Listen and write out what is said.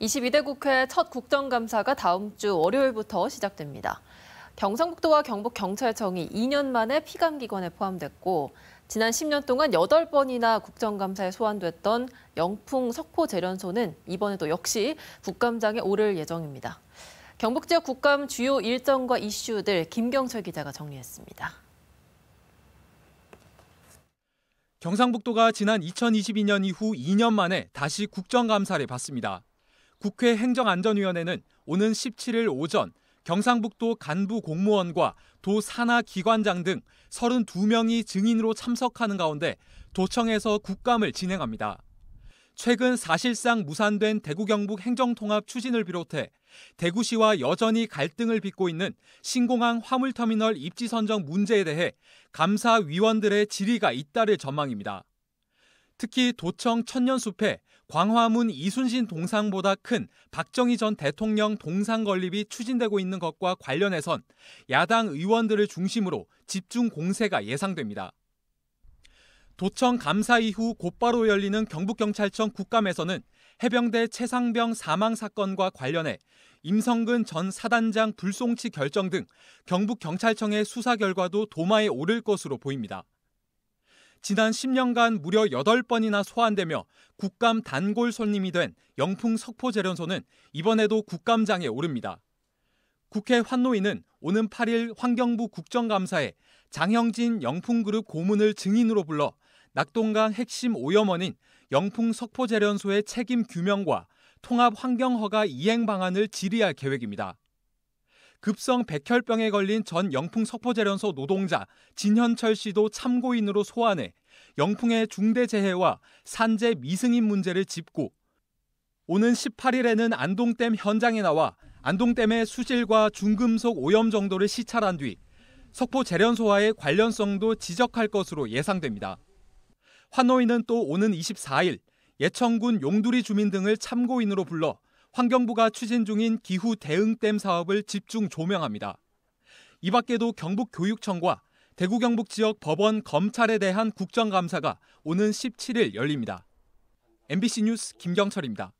22대 국회 첫 국정감사가 다음 주 월요일부터 시작됩니다. 경상북도와 경북 경찰청이 2년 만에 피감기관에 포함됐고 지난 10년 동안 8번이나 국정감사에 소환됐던 영풍 석포재련소는 이번에도 역시 국감장에 오를 예정입니다. 경북 지역 국감 주요 일정과 이슈들 김경철 기자가 정리했습니다. 경상북도가 지난 2022년 이후 2년 만에 다시 국정감사를 받습니다. 국회 행정안전위원회는 오는 17일 오전 경상북도 간부 공무원과 도 산하 기관장 등 32명이 증인으로 참석하는 가운데 도청에서 국감을 진행합니다. 최근 사실상 무산된 대구 경북 행정통합 추진을 비롯해 대구시와 여전히 갈등을 빚고 있는 신공항 화물터미널 입지 선정 문제에 대해 감사위원들의 질의가 잇따를 전망입니다. 특히 도청 천년숲에 광화문 이순신 동상보다 큰 박정희 전 대통령 동상 건립이 추진되고 있는 것과 관련해선 야당 의원들을 중심으로 집중 공세가 예상됩니다. 도청 감사 이후 곧바로 열리는 경북경찰청 국감에서는 해병대 최상병 사망 사건과 관련해 임성근 전 사단장 불송치 결정 등 경북경찰청의 수사 결과도 도마에 오를 것으로 보입니다. 지난 10년간 무려 8번이나 소환되며 국감 단골 손님이 된 영풍 석포 재련소는 이번에도 국감장에 오릅니다. 국회 환노위는 오는 8일 환경부 국정감사에 장형진 영풍그룹 고문을 증인으로 불러 낙동강 핵심 오염원인 영풍 석포재련소의 책임 규명과 통합 환경허가 이행 방안을 질의할 계획입니다. 급성 백혈병에 걸린 전 영풍 석포재련소 노동자 진현철 씨도 참고인으로 소환해 영풍의 중대 재해와 산재 미승인 문제를 짚고 오는 18일에는 안동댐 현장에 나와 안동댐의 수질과 중금속 오염 정도를 시찰한 뒤 석포 재련소와의 관련성도 지적할 것으로 예상됩니다. 환호인은또 오는 24일 예천군 용두리 주민 등을 참고인으로 불러 환경부가 추진 중인 기후 대응댐 사업을 집중 조명합니다. 이 밖에도 경북교육청과 대구 경북 지역 법원 검찰에 대한 국정감사가 오는 17일 열립니다. MBC 뉴스 김경철입니다.